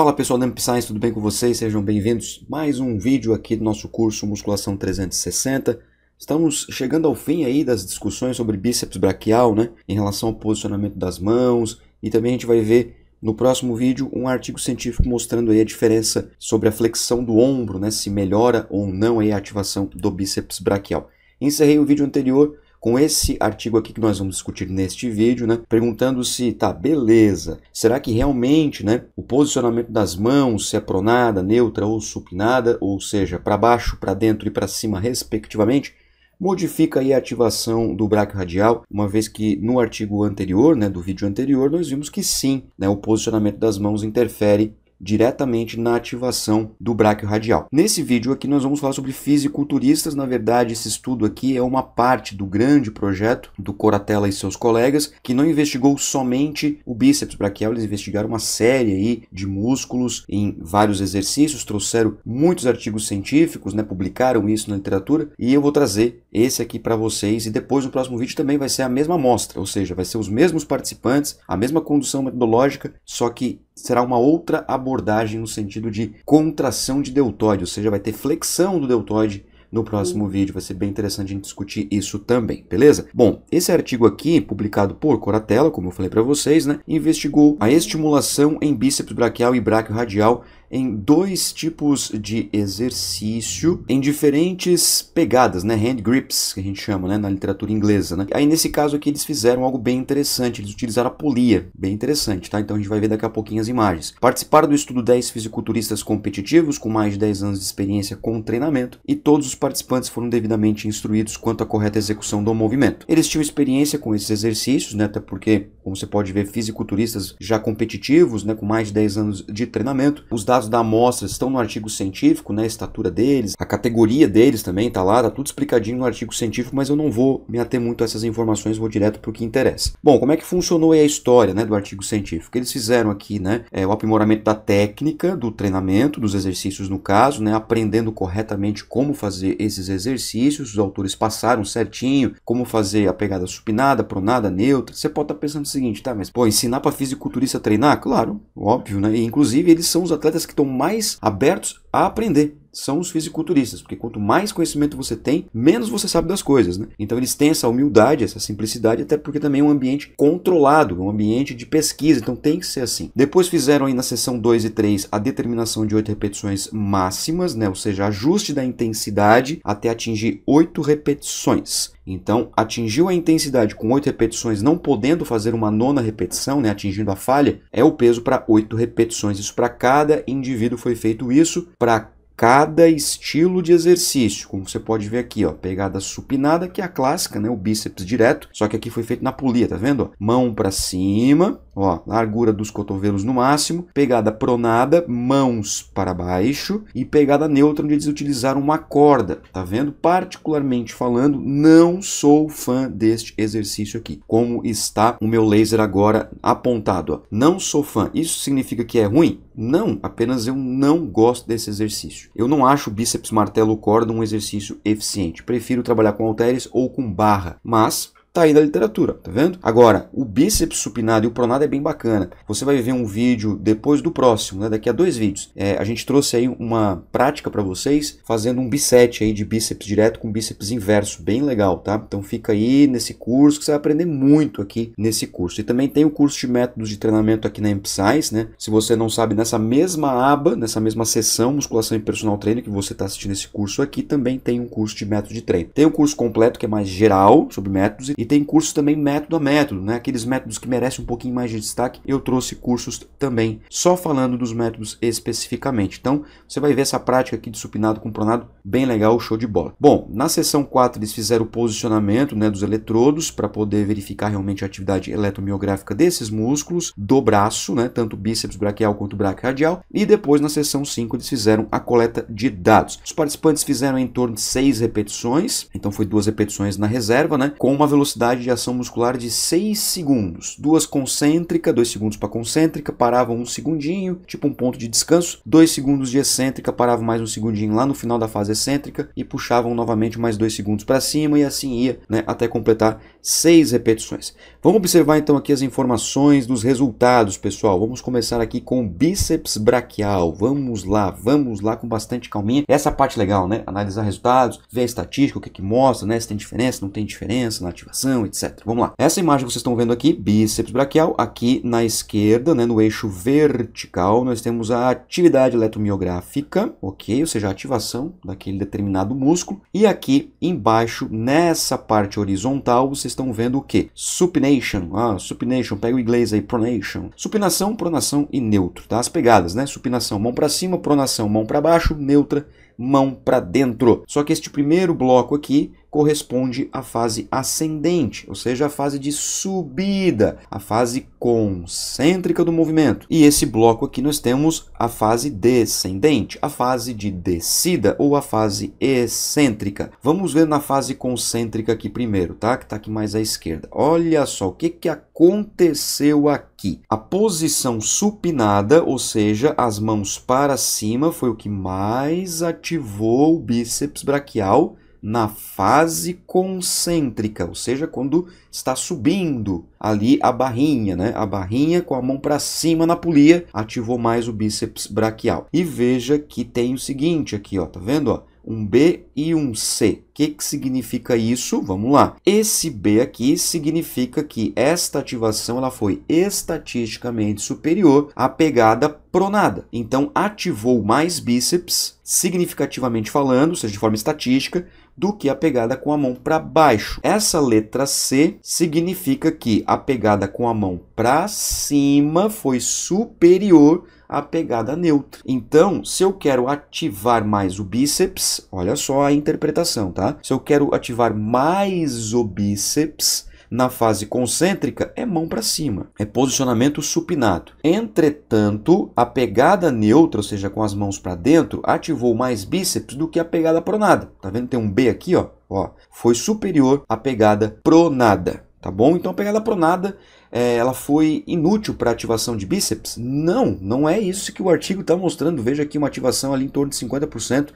Fala pessoal da Science, tudo bem com vocês? Sejam bem-vindos. Mais um vídeo aqui do nosso curso Musculação 360. Estamos chegando ao fim aí das discussões sobre bíceps braquial, né? Em relação ao posicionamento das mãos e também a gente vai ver no próximo vídeo um artigo científico mostrando aí a diferença sobre a flexão do ombro, né? Se melhora ou não aí a ativação do bíceps braquial. Encerrei o vídeo anterior com esse artigo aqui que nós vamos discutir neste vídeo, né? Perguntando se, tá, beleza, será que realmente, né, o posicionamento das mãos, se é pronada, neutra ou supinada, ou seja, para baixo, para dentro e para cima, respectivamente, modifica a ativação do buraco radial, uma vez que no artigo anterior, né, do vídeo anterior, nós vimos que sim, né, o posicionamento das mãos interfere diretamente na ativação do bráquio radial. Nesse vídeo aqui nós vamos falar sobre fisiculturistas, na verdade esse estudo aqui é uma parte do grande projeto do Coratella e seus colegas, que não investigou somente o bíceps braquial, eles investigaram uma série aí de músculos em vários exercícios, trouxeram muitos artigos científicos, né, publicaram isso na literatura, e eu vou trazer esse aqui para vocês e depois no próximo vídeo também vai ser a mesma amostra, ou seja, vai ser os mesmos participantes, a mesma condução metodológica, só que será uma outra abordagem no sentido de contração de deltoide, ou seja, vai ter flexão do deltoide no próximo uhum. vídeo. Vai ser bem interessante a gente discutir isso também, beleza? Bom, esse artigo aqui, publicado por Coratella, como eu falei para vocês, né, investigou a estimulação em bíceps braquial e braquio radial em dois tipos de exercício em diferentes pegadas, né? Hand grips, que a gente chama, né? Na literatura inglesa, né? Aí nesse caso aqui eles fizeram algo bem interessante, eles utilizaram a polia, bem interessante, tá? Então a gente vai ver daqui a pouquinho as imagens. Participaram do estudo 10 fisiculturistas competitivos com mais de 10 anos de experiência com treinamento e todos os participantes foram devidamente instruídos quanto à correta execução do movimento. Eles tinham experiência com esses exercícios, né? Até porque, como você pode ver, fisiculturistas já competitivos, né? Com mais de 10 anos de treinamento, os dados dados da amostra estão no artigo científico, né, a estatura deles, a categoria deles também está lá, está tudo explicadinho no artigo científico, mas eu não vou me ater muito a essas informações, vou direto para o que interessa. Bom, como é que funcionou a história né, do artigo científico? Eles fizeram aqui né, é, o aprimoramento da técnica, do treinamento, dos exercícios no caso, né, aprendendo corretamente como fazer esses exercícios, os autores passaram certinho como fazer a pegada supinada, pronada, neutra. Você pode estar tá pensando o seguinte, tá, mas pô, ensinar para fisiculturista treinar? Claro, óbvio, né? E, inclusive eles são os atletas que estão mais abertos a aprender são os fisiculturistas, porque quanto mais conhecimento você tem, menos você sabe das coisas, né? Então eles têm essa humildade, essa simplicidade, até porque também é um ambiente controlado, um ambiente de pesquisa, então tem que ser assim. Depois fizeram aí na sessão 2 e 3 a determinação de 8 repetições máximas, né? Ou seja, ajuste da intensidade até atingir 8 repetições. Então, atingiu a intensidade com 8 repetições, não podendo fazer uma nona repetição, né, atingindo a falha, é o peso para 8 repetições. Isso para cada indivíduo foi feito isso, para cada estilo de exercício, como você pode ver aqui, ó, pegada supinada, que é a clássica, né, o bíceps direto, só que aqui foi feito na polia, tá vendo? Mão para cima, ó, largura dos cotovelos no máximo, pegada pronada, mãos para baixo e pegada neutra, onde eles utilizaram uma corda, tá vendo? Particularmente falando, não sou fã deste exercício aqui, como está o meu laser agora apontado, ó. Não sou fã. Isso significa que é ruim? Não, apenas eu não gosto desse exercício. Eu não acho bíceps, martelo, corda um exercício eficiente. Prefiro trabalhar com halteres ou com barra. Mas Tá aí na literatura, tá vendo? Agora, o bíceps supinado e o pronado é bem bacana. Você vai ver um vídeo depois do próximo, né? Daqui a dois vídeos. É, a gente trouxe aí uma prática para vocês, fazendo um bisete aí de bíceps direto com bíceps inverso, bem legal, tá? Então fica aí nesse curso que você vai aprender muito aqui nesse curso. E também tem o curso de métodos de treinamento aqui na MPScience, né? Se você não sabe, nessa mesma aba, nessa mesma sessão musculação e personal treino que você está assistindo esse curso aqui, também tem um curso de método de treino. Tem o um curso completo que é mais geral sobre métodos e tem cursos também método a método, né? Aqueles métodos que merecem um pouquinho mais de destaque, eu trouxe cursos também, só falando dos métodos especificamente. Então, você vai ver essa prática aqui de supinado com pronado, bem legal, show de bola. Bom, na sessão 4 eles fizeram o posicionamento né, dos eletrodos para poder verificar realmente a atividade eletromiográfica desses músculos, do braço, né? Tanto bíceps braquial quanto braque radial. E depois, na sessão 5, eles fizeram a coleta de dados. Os participantes fizeram em torno de 6 repetições, então foi duas repetições na reserva, né? Com uma velocidade velocidade de ação muscular de 6 segundos. Duas concêntrica, 2 segundos para concêntrica, parava um segundinho, tipo um ponto de descanso, 2 segundos de excêntrica, parava mais um segundinho lá no final da fase excêntrica e puxavam novamente mais 2 segundos para cima e assim ia né, até completar 6 repetições. Vamos observar então aqui as informações dos resultados, pessoal. Vamos começar aqui com bíceps braquial. Vamos lá, vamos lá com bastante calminha. Essa parte é legal, né? Analisar resultados, ver a estatística, o que, que mostra, né? Se tem diferença, não tem diferença na ativação etc. Vamos lá. Essa imagem que vocês estão vendo aqui, bíceps braquial, aqui na esquerda, né, no eixo vertical, nós temos a atividade eletromiográfica, ok? Ou seja, a ativação daquele determinado músculo. E aqui embaixo, nessa parte horizontal, vocês estão vendo o que? Supination. Ah, supination, pega o inglês aí, pronation. Supinação, pronação e neutro, tá? As pegadas, né? Supinação, mão para cima, pronação, mão para baixo, neutra, mão para dentro. Só que este primeiro bloco aqui corresponde à fase ascendente, ou seja, a fase de subida, a fase concêntrica do movimento. E esse bloco aqui nós temos a fase descendente, a fase de descida ou a fase excêntrica. Vamos ver na fase concêntrica aqui primeiro, tá? Que está aqui mais à esquerda. Olha só o que, que aconteceu aqui. A posição supinada, ou seja, as mãos para cima, foi o que mais ativou o bíceps braquial na fase concêntrica, ou seja, quando está subindo ali a barrinha, né? A barrinha com a mão para cima na polia ativou mais o bíceps braquial. E veja que tem o seguinte aqui, ó, tá vendo, ó? um B e um C. O que, que significa isso? Vamos lá. Esse B aqui significa que esta ativação ela foi estatisticamente superior à pegada pronada. Então, ativou mais bíceps, significativamente falando, ou seja, de forma estatística, do que a pegada com a mão para baixo. Essa letra C significa que a pegada com a mão para cima foi superior à pegada neutra. Então, se eu quero ativar mais o bíceps, olha só a interpretação, tá? Se eu quero ativar mais o bíceps, na fase concêntrica é mão para cima, é posicionamento supinado. Entretanto, a pegada neutra, ou seja, com as mãos para dentro, ativou mais bíceps do que a pegada pronada. Tá vendo? Tem um B aqui, ó. ó foi superior à pegada pronada tá bom? Então a pegada pronada é, ela foi inútil para ativação de bíceps? Não, não é isso que o artigo está mostrando. Veja aqui uma ativação ali em torno de 50%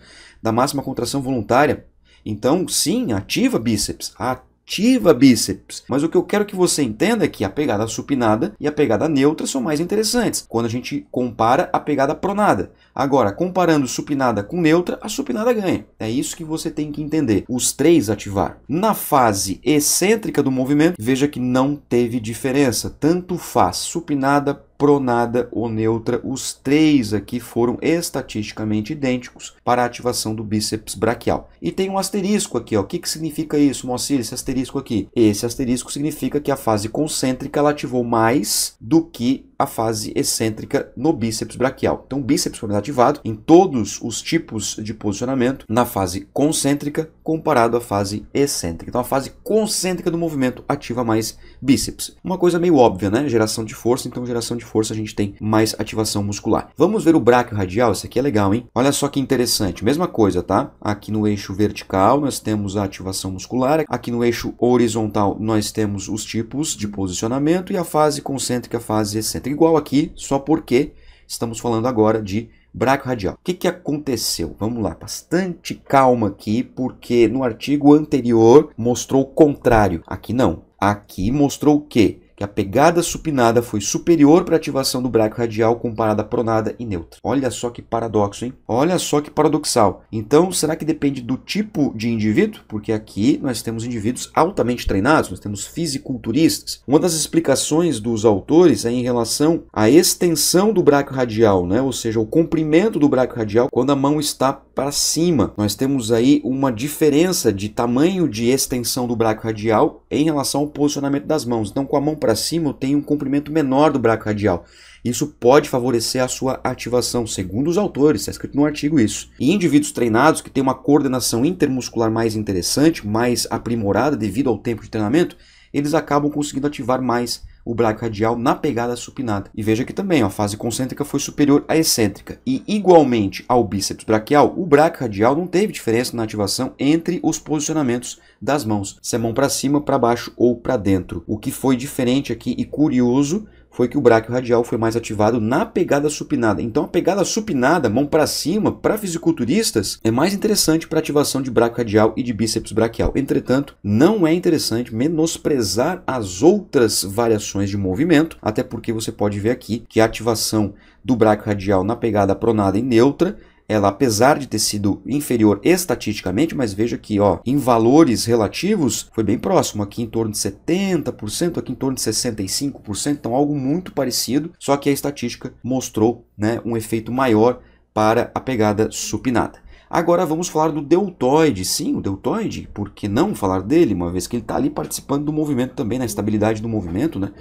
da máxima contração voluntária. Então, sim, ativa bíceps, ah, ativa bíceps. Mas o que eu quero que você entenda é que a pegada supinada e a pegada neutra são mais interessantes quando a gente compara a pegada pronada. Agora, comparando supinada com neutra, a supinada ganha. É isso que você tem que entender. Os três ativar Na fase excêntrica do movimento, veja que não teve diferença. Tanto faz supinada pronada ou neutra, os três aqui foram estatisticamente idênticos para a ativação do bíceps braquial. E tem um asterisco aqui, ó. o que, que significa isso, Moacir, esse asterisco aqui? Esse asterisco significa que a fase concêntrica ela ativou mais do que a fase excêntrica no bíceps braquial. Então, o bíceps foi ativado em todos os tipos de posicionamento na fase concêntrica comparado à fase excêntrica. Então, a fase concêntrica do movimento ativa mais bíceps. Uma coisa meio óbvia, né? Geração de força, então geração de força a gente tem mais ativação muscular. Vamos ver o braquio radial, esse aqui é legal, hein? Olha só que interessante. Mesma coisa, tá? Aqui no eixo vertical nós temos a ativação muscular, aqui no eixo horizontal nós temos os tipos de posicionamento e a fase concêntrica, a fase excêntrica. Igual aqui, só porque estamos falando agora de braco radial. O que, que aconteceu? Vamos lá, bastante calma aqui, porque no artigo anterior mostrou o contrário. Aqui não. Aqui mostrou o quê? que a pegada supinada foi superior para a ativação do braco radial comparada à pronada e neutra. Olha só que paradoxo, hein? Olha só que paradoxal. Então, será que depende do tipo de indivíduo? Porque aqui nós temos indivíduos altamente treinados, nós temos fisiculturistas. Uma das explicações dos autores é em relação à extensão do braco radial, né? ou seja, o comprimento do braco radial quando a mão está para cima. Nós temos aí uma diferença de tamanho de extensão do braco radial em relação ao posicionamento das mãos. Então, com a mão para cima, eu tenho um comprimento menor do braço radial. Isso pode favorecer a sua ativação, segundo os autores, está escrito no artigo isso. E indivíduos treinados que têm uma coordenação intermuscular mais interessante, mais aprimorada devido ao tempo de treinamento, eles acabam conseguindo ativar mais o braco radial na pegada supinada. E veja que também ó, a fase concêntrica foi superior à excêntrica. E igualmente ao bíceps braquial, o braco radial não teve diferença na ativação entre os posicionamentos das mãos, se é mão para cima, para baixo ou para dentro. O que foi diferente aqui e curioso foi que o bráquio radial foi mais ativado na pegada supinada. Então a pegada supinada, mão para cima, para fisiculturistas, é mais interessante para ativação de bráquio radial e de bíceps braquial. Entretanto, não é interessante menosprezar as outras variações de movimento, até porque você pode ver aqui que a ativação do bráquio radial na pegada pronada e neutra ela apesar de ter sido inferior estatisticamente, mas veja que ó, em valores relativos foi bem próximo, aqui em torno de 70%, aqui em torno de 65%, então algo muito parecido, só que a estatística mostrou né, um efeito maior para a pegada supinada. Agora vamos falar do deltoide. Sim, o deltoide, por que não falar dele, uma vez que ele está ali participando do movimento também, na estabilidade do movimento, né?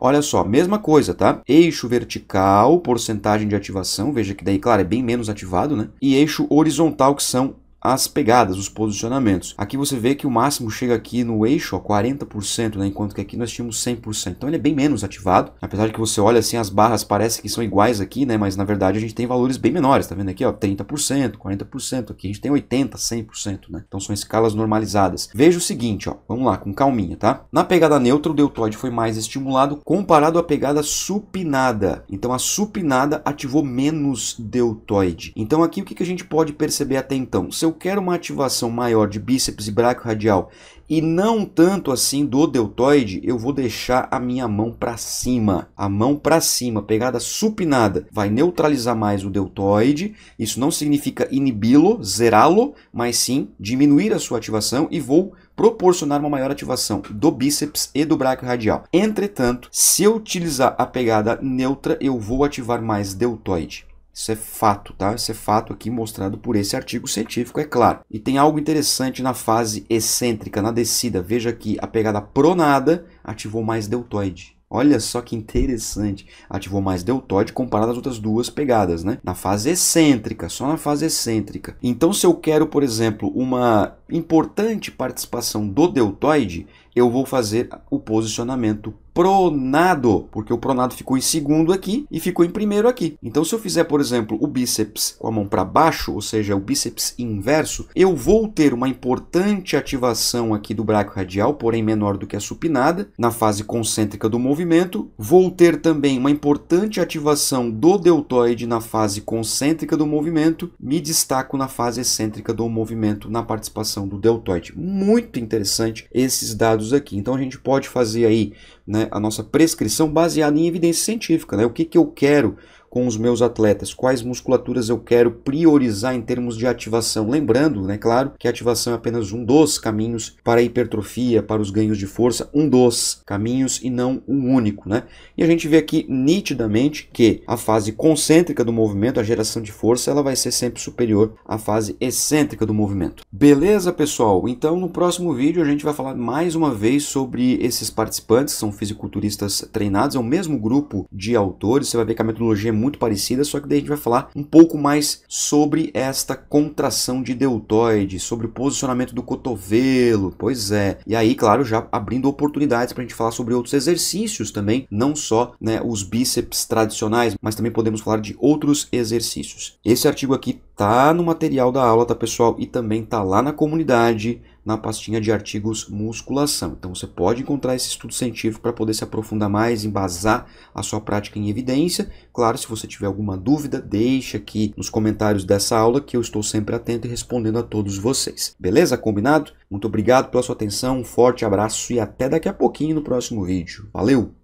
Olha só, mesma coisa, tá? Eixo vertical, porcentagem de ativação, veja que daí, claro, é bem menos ativado, né? E eixo horizontal, que são as pegadas, os posicionamentos. Aqui você vê que o máximo chega aqui no eixo, 40%, né, enquanto que aqui nós tínhamos 100%. Então ele é bem menos ativado, apesar de que você olha assim as barras parece que são iguais aqui, né, mas na verdade a gente tem valores bem menores, tá vendo aqui, ó, 30%, 40%, aqui a gente tem 80, 100%, né? Então são escalas normalizadas. Veja o seguinte, ó, vamos lá com calminha, tá? Na pegada neutra o deltoide foi mais estimulado comparado à pegada supinada. Então a supinada ativou menos deltoide. Então aqui o que, que a gente pode perceber até então? Seu eu quero uma ativação maior de bíceps e braco radial e não tanto assim do deltoide, eu vou deixar a minha mão para cima, a mão para cima, pegada supinada, vai neutralizar mais o deltoide. Isso não significa inibi-lo, zerá-lo, mas sim diminuir a sua ativação e vou proporcionar uma maior ativação do bíceps e do braco radial. Entretanto, se eu utilizar a pegada neutra, eu vou ativar mais deltoide. Isso é fato, tá? Isso é fato aqui mostrado por esse artigo científico, é claro. E tem algo interessante na fase excêntrica, na descida. Veja que a pegada pronada ativou mais deltoide. Olha só que interessante. Ativou mais deltoide comparado às outras duas pegadas, né? Na fase excêntrica, só na fase excêntrica. Então, se eu quero, por exemplo, uma importante participação do deltoide, eu vou fazer o posicionamento pronado, porque o pronado ficou em segundo aqui e ficou em primeiro aqui. Então, se eu fizer, por exemplo, o bíceps com a mão para baixo, ou seja, o bíceps inverso, eu vou ter uma importante ativação aqui do braco radial, porém menor do que a supinada, na fase concêntrica do movimento. Vou ter também uma importante ativação do deltoide na fase concêntrica do movimento. Me destaco na fase excêntrica do movimento, na participação do deltoide. Muito interessante esses dados dados aqui. Então a gente pode fazer aí né, a nossa prescrição baseada em evidência científica, né? O que, que eu quero com os meus atletas, quais musculaturas eu quero priorizar em termos de ativação. Lembrando, né, claro, que a ativação é apenas um dos caminhos para a hipertrofia, para os ganhos de força, um dos caminhos e não um único, né? E a gente vê aqui nitidamente que a fase concêntrica do movimento, a geração de força, ela vai ser sempre superior à fase excêntrica do movimento. Beleza, pessoal? Então, no próximo vídeo a gente vai falar mais uma vez sobre esses participantes, são fisiculturistas treinados, é o mesmo grupo de autores, você vai ver que a metodologia é muito parecida, só que daí a gente vai falar um pouco mais sobre esta contração de deltoide, sobre o posicionamento do cotovelo, pois é. E aí, claro, já abrindo oportunidades para a gente falar sobre outros exercícios também, não só né, os bíceps tradicionais, mas também podemos falar de outros exercícios. Esse artigo aqui tá no material da aula, tá pessoal? E também tá lá na comunidade na pastinha de artigos musculação. Então você pode encontrar esse estudo científico para poder se aprofundar mais, embasar a sua prática em evidência. Claro, se você tiver alguma dúvida, deixa aqui nos comentários dessa aula que eu estou sempre atento e respondendo a todos vocês. Beleza? Combinado? Muito obrigado pela sua atenção, um forte abraço e até daqui a pouquinho no próximo vídeo. Valeu!